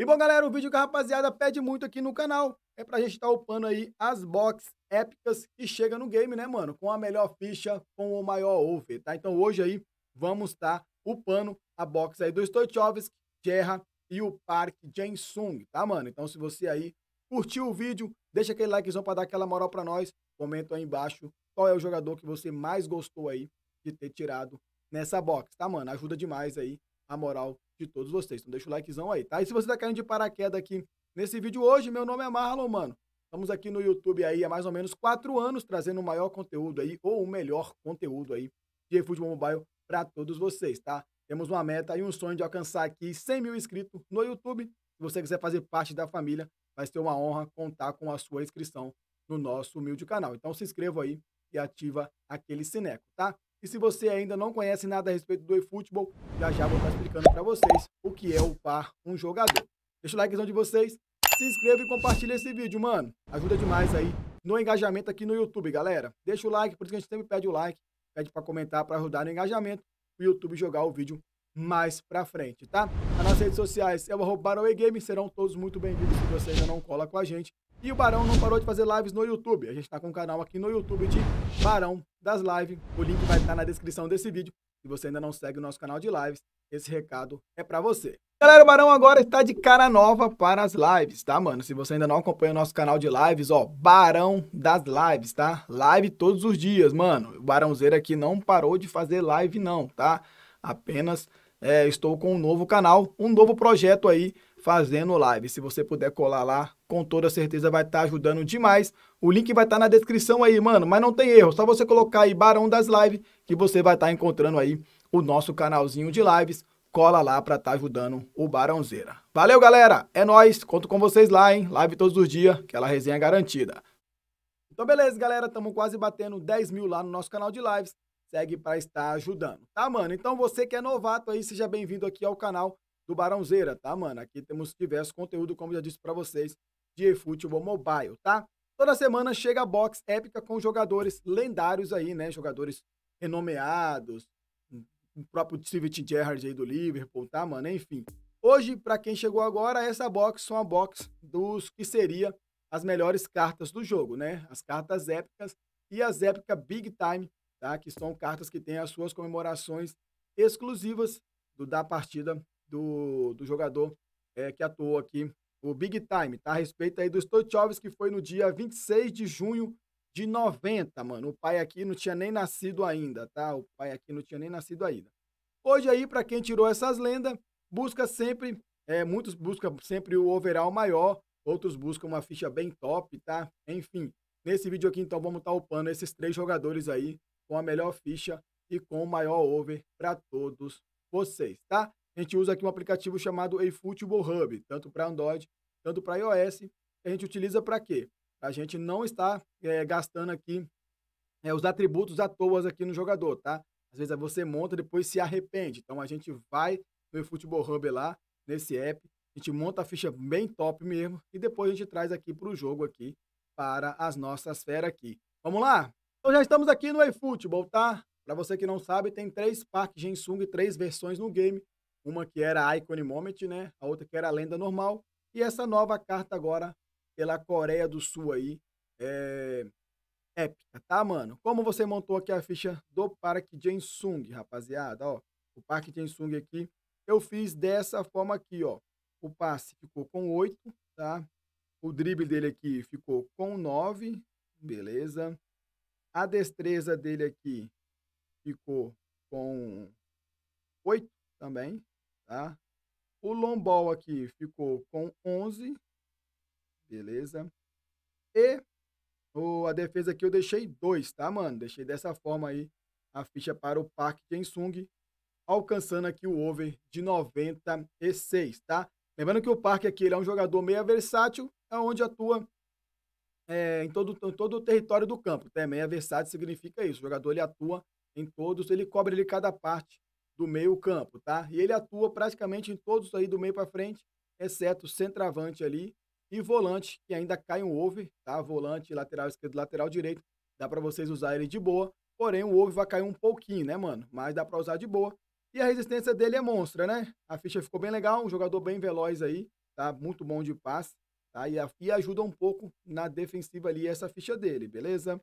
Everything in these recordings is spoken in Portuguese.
E bom, galera, o vídeo que a rapaziada pede muito aqui no canal é pra gente estar tá upando aí as box épicas que chega no game, né, mano? Com a melhor ficha, com o maior over, tá? Então hoje aí vamos estar tá upando a box aí do Stoichovski, Gerra e o Park Jensung, tá, mano? Então se você aí curtiu o vídeo, deixa aquele likezão pra dar aquela moral pra nós, comenta aí embaixo qual é o jogador que você mais gostou aí de ter tirado nessa box, tá, mano? Ajuda demais aí a moral de todos vocês. Então deixa o likezão aí, tá? E se você tá caindo de paraquedas aqui nesse vídeo hoje, meu nome é Marlon, mano. Estamos aqui no YouTube aí há mais ou menos quatro anos trazendo o maior conteúdo aí, ou o melhor conteúdo aí de futebol mobile para todos vocês, tá? Temos uma meta e um sonho de alcançar aqui 100 mil inscritos no YouTube. Se você quiser fazer parte da família, vai ser uma honra contar com a sua inscrição no nosso humilde canal. Então se inscreva aí e ativa aquele sineco, tá? E se você ainda não conhece nada a respeito do eFootball, já já vou estar explicando para vocês o que é upar um jogador. Deixa o likezão de vocês, se inscreva e compartilha esse vídeo, mano. Ajuda demais aí no engajamento aqui no YouTube, galera. Deixa o like, por isso que a gente sempre pede o like, pede para comentar para ajudar no engajamento o YouTube jogar o vídeo mais para frente, tá? As nossas redes sociais é o arroba serão todos muito bem-vindos se você ainda não cola com a gente. E o Barão não parou de fazer lives no YouTube. A gente está com um canal aqui no YouTube de Barão das Lives. O link vai estar na descrição desse vídeo. Se você ainda não segue o nosso canal de lives, esse recado é para você. Galera, o Barão agora está de cara nova para as lives, tá, mano? Se você ainda não acompanha o nosso canal de lives, ó, Barão das Lives, tá? Live todos os dias, mano. O Barãozeiro aqui não parou de fazer live, não, tá? Apenas é, estou com um novo canal, um novo projeto aí fazendo live. Se você puder colar lá, com toda certeza vai estar tá ajudando demais. O link vai estar tá na descrição aí, mano, mas não tem erro, só você colocar aí Barão das Lives que você vai estar tá encontrando aí o nosso canalzinho de lives. Cola lá para estar tá ajudando o Barãozeira. Valeu, galera. É nós. Conto com vocês lá, hein? Live todos os dias, aquela resenha garantida. Então, beleza, galera. Estamos quase batendo 10 mil lá no nosso canal de lives segue para estar ajudando, tá, mano? Então você que é novato aí, seja bem-vindo aqui ao canal do Barãozeira, tá, mano? Aqui temos diversos conteúdos, como já disse para vocês, de eFootball mobile, tá? Toda semana chega a box épica com jogadores lendários aí, né? Jogadores renomeados, o próprio Civic Gerrard aí do Liverpool, tá, mano? Enfim. Hoje, para quem chegou agora, essa box são a box dos que seria as melhores cartas do jogo, né? As cartas épicas e as épicas big time tá? que são cartas que têm as suas comemorações exclusivas do, da partida do, do jogador é, que atuou aqui, o Big Time, tá? A respeito aí do Stoichovski, que foi no dia 26 de junho de 90, mano. O pai aqui não tinha nem nascido ainda, tá? O pai aqui não tinha nem nascido ainda. Hoje aí, para quem tirou essas lendas, busca sempre, é, muitos buscam sempre o overall maior, outros buscam uma ficha bem top, tá? Enfim, nesse vídeo aqui, então, vamos estar tá upando esses três jogadores aí com a melhor ficha e com o maior over para todos vocês, tá? A gente usa aqui um aplicativo chamado eFootball Hub, tanto para Android, tanto para iOS. A gente utiliza para quê? A gente não está é, eh, gastando aqui é, os atributos à toa aqui no jogador, tá? Às vezes você monta e depois se arrepende. Então a gente vai no eFootball Hub lá, nesse app, a gente monta a ficha bem top mesmo e depois a gente traz aqui para o jogo aqui, para as nossas feras aqui. Vamos lá? Então já estamos aqui no eFootball, tá? Para você que não sabe, tem três parques Gensung, três versões no game. Uma que era a Icon Moment, né? A outra que era a lenda normal. E essa nova carta agora pela Coreia do Sul aí. É épica, tá, mano? Como você montou aqui a ficha do Parque Jensung, rapaziada? Ó, o Parque Jensung aqui, eu fiz dessa forma aqui, ó. O passe ficou com 8, tá? O drible dele aqui ficou com 9, beleza? A destreza dele aqui ficou com 8 também, tá? O lombol aqui ficou com 11, beleza? E o, a defesa aqui eu deixei 2, tá, mano? Deixei dessa forma aí a ficha para o Park Jensung, alcançando aqui o over de 96, tá? Lembrando que o Park aqui ele é um jogador meia versátil, é onde atua é, em, todo, em todo o território do campo. Também a é versátil, significa isso. O jogador ele atua em todos, ele cobre ali cada parte do meio campo, tá? E ele atua praticamente em todos aí do meio para frente, exceto centroavante ali e volante, que ainda cai um over, tá? Volante, lateral esquerdo, lateral direito, dá para vocês usar ele de boa. Porém, o over vai cair um pouquinho, né, mano? Mas dá para usar de boa. E a resistência dele é monstra, né? A ficha ficou bem legal, um jogador bem veloz aí, tá? Muito bom de passe. Tá? E, e ajuda um pouco na defensiva ali essa ficha dele, beleza?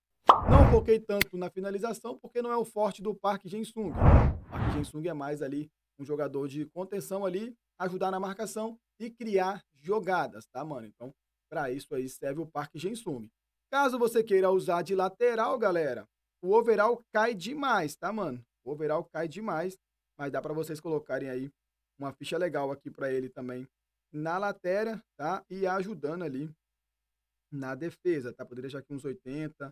Não foquei tanto na finalização porque não é o forte do Park Jensung. O Park Jensung é mais ali um jogador de contenção ali, ajudar na marcação e criar jogadas, tá, mano? Então, para isso aí serve o Park Jensung. Caso você queira usar de lateral, galera, o overall cai demais, tá, mano? O overall cai demais, mas dá para vocês colocarem aí uma ficha legal aqui para ele também na latéria, tá? E ajudando ali na defesa, tá? Poderia jogar aqui uns 80,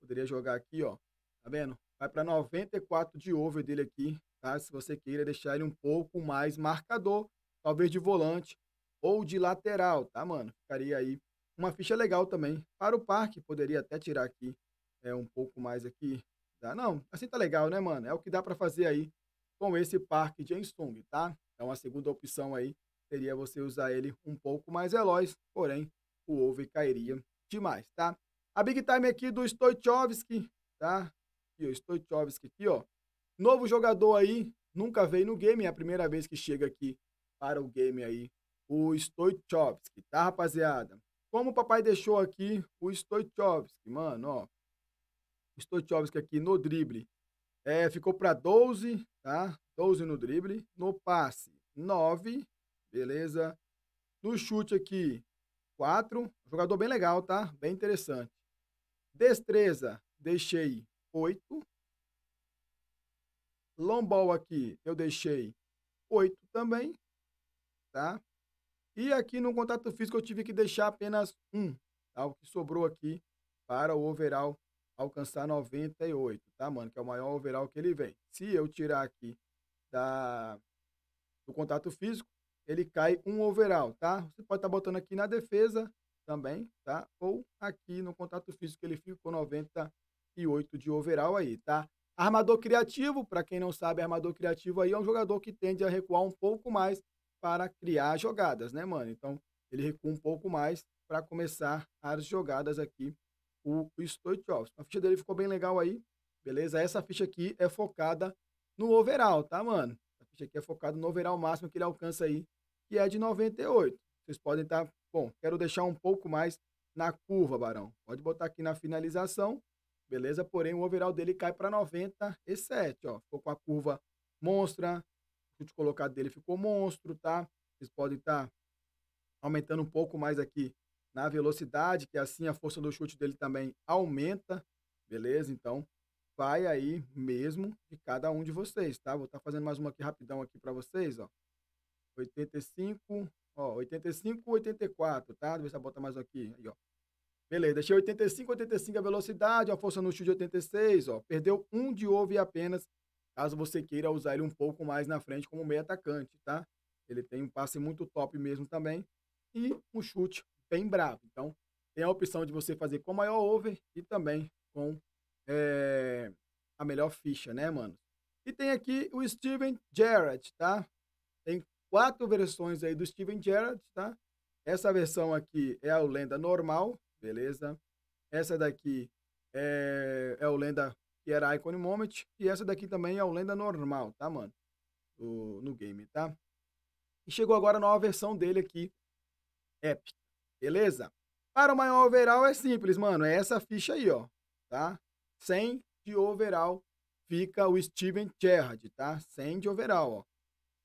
poderia jogar aqui, ó, tá vendo? Vai para 94 de over dele aqui, tá? Se você queira deixar ele um pouco mais marcador, talvez de volante ou de lateral, tá, mano? Ficaria aí uma ficha legal também para o parque, poderia até tirar aqui é um pouco mais aqui, tá? Não, assim tá legal, né, mano? É o que dá para fazer aí com esse parque de Ensung, tá? É uma segunda opção aí seria você usar ele um pouco mais veloz, porém o over cairia demais, tá? A big time aqui do Stoichovski, tá? E o Stoichovski aqui, ó. Novo jogador aí, nunca veio no game, é a primeira vez que chega aqui para o game aí, o Stoichovski, tá, rapaziada? Como o papai deixou aqui o Stoichovski, mano, ó. O Stoichovski aqui no drible é, ficou para 12, tá? 12 no drible, no passe 9, Beleza? No chute aqui, 4. Jogador bem legal, tá? Bem interessante. Destreza, deixei 8. Lombol aqui, eu deixei 8 também, tá? E aqui no contato físico eu tive que deixar apenas 1, tá? O que sobrou aqui para o overall alcançar 98, tá, mano? Que é o maior overall que ele vem. Se eu tirar aqui da, do contato físico, ele cai um overall, tá? Você pode estar tá botando aqui na defesa também, tá? Ou aqui no contato físico, ele fica com 98 de overall aí, tá? Armador criativo, para quem não sabe, armador criativo aí é um jogador que tende a recuar um pouco mais para criar jogadas, né, mano? Então, ele recua um pouco mais para começar as jogadas aqui, o Stoichkov. A ficha dele ficou bem legal aí, beleza? Essa ficha aqui é focada no overall, tá, mano? A ficha aqui é focada no overall máximo que ele alcança aí que é de 98. Vocês podem estar, tá, bom, quero deixar um pouco mais na curva, Barão. Pode botar aqui na finalização, beleza? Porém, o overall dele cai para 97, ó. Ficou com a curva monstra, o chute colocado dele ficou monstro, tá? Vocês podem estar tá aumentando um pouco mais aqui na velocidade, que assim a força do chute dele também aumenta, beleza? Então, vai aí mesmo de cada um de vocês, tá? Vou estar tá fazendo mais uma aqui rapidão aqui para vocês, ó. 85, ó, 85, 84, tá? Deixa eu botar mais um aqui, aí, ó. Beleza, deixei 85, 85 é a velocidade, a força no chute de 86, ó. Perdeu um de over apenas, caso você queira usar ele um pouco mais na frente como meio atacante, tá? Ele tem um passe muito top mesmo também e um chute bem bravo. Então, tem a opção de você fazer com maior over e também com é, a melhor ficha, né, mano? E tem aqui o Steven Gerrard, tá? Tem quatro versões aí do Steven Gerrard, tá? Essa versão aqui é a lenda normal, beleza? Essa daqui é, é o lenda que era Icon Moment. E essa daqui também é o lenda normal, tá, mano? O, no game, tá? E chegou agora a nova versão dele aqui, Epic, beleza? Para o maior overall é simples, mano. É essa ficha aí, ó, tá? 100 de overall fica o Steven Gerrard, tá? 100 de overall, ó.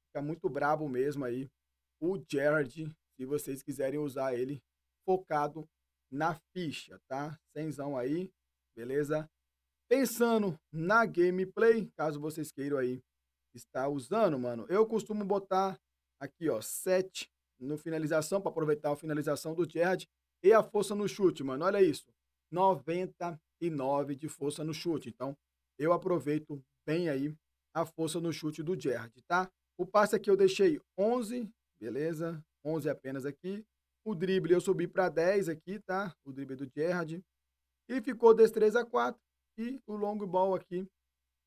Fica muito brabo mesmo aí. O Jared, se vocês quiserem usar ele focado na ficha, tá? Senzão aí, beleza? Pensando na gameplay, caso vocês queiram aí estar usando, mano, eu costumo botar aqui, ó, 7 no finalização, para aproveitar a finalização do Jared e a força no chute, mano, olha isso, 99 de força no chute, então eu aproveito bem aí a força no chute do Jared tá? O passe aqui eu deixei 11, beleza? 11 apenas aqui. O drible eu subi para 10 aqui, tá? O drible do Gerrard. E ficou destreza 4. E o long ball aqui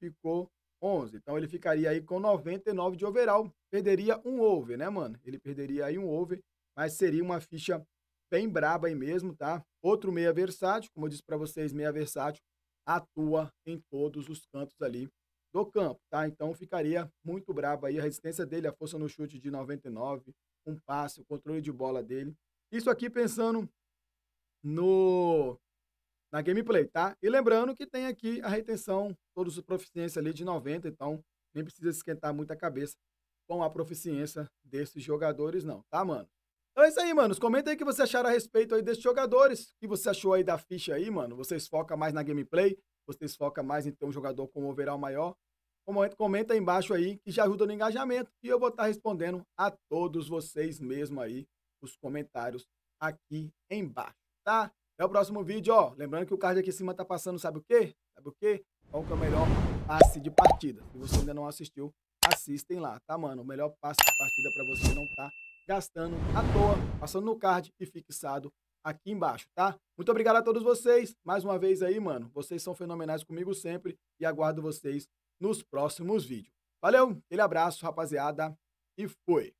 ficou 11. Então ele ficaria aí com 99 de overall. Perderia um over, né, mano? Ele perderia aí um over, mas seria uma ficha bem braba aí mesmo, tá? Outro meia versátil, como eu disse para vocês, meia versátil atua em todos os cantos ali do campo, tá? Então ficaria muito bravo aí a resistência dele, a força no chute de 99, um passe, o controle de bola dele. Isso aqui pensando no na gameplay, tá? E lembrando que tem aqui a retenção, todos os proficiência ali de 90, então nem precisa esquentar muita cabeça com a proficiência desses jogadores não, tá, mano? Então é isso aí, mano. Comenta aí o que você acharam a respeito aí desses jogadores, o que você achou aí da ficha aí, mano. Vocês focam mais na gameplay vocês focam mais em ter um jogador com um overall maior, comenta aí embaixo aí que já ajuda no engajamento e eu vou estar respondendo a todos vocês mesmo aí os comentários aqui embaixo, tá? Até o próximo vídeo, ó. Lembrando que o card aqui em cima tá passando, sabe o quê? Sabe o quê? Qual que é o melhor passe de partida? Se você ainda não assistiu, assistem lá, tá, mano? O melhor passe de partida para você não tá gastando à toa, passando no card e fixado aqui embaixo, tá? Muito obrigado a todos vocês. Mais uma vez aí, mano. Vocês são fenomenais comigo sempre e aguardo vocês nos próximos vídeos. Valeu, aquele abraço, rapaziada, e foi!